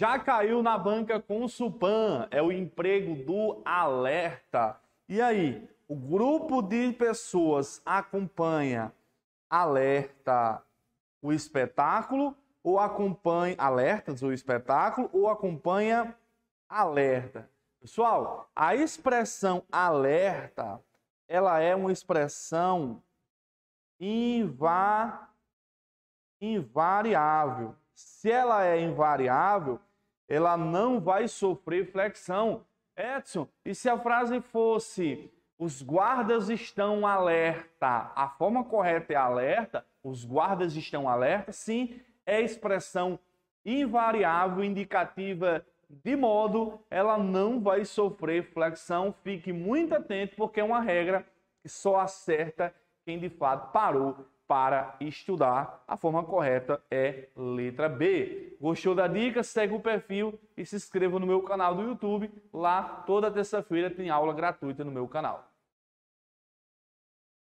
Já caiu na banca com o Supan, é o emprego do alerta. E aí, o grupo de pessoas acompanha alerta o espetáculo ou acompanha alertas o espetáculo ou acompanha alerta. Pessoal, a expressão alerta, ela é uma expressão inva... invariável se ela é invariável, ela não vai sofrer flexão. Edson, e se a frase fosse os guardas estão alerta? A forma correta é alerta? Os guardas estão alerta? Sim, é expressão invariável, indicativa de modo ela não vai sofrer flexão. Fique muito atento porque é uma regra que só acerta quem de fato parou para estudar. A forma correta é letra B. Gostou da dica? Segue o perfil e se inscreva no meu canal do YouTube. Lá toda terça-feira tem aula gratuita no meu canal.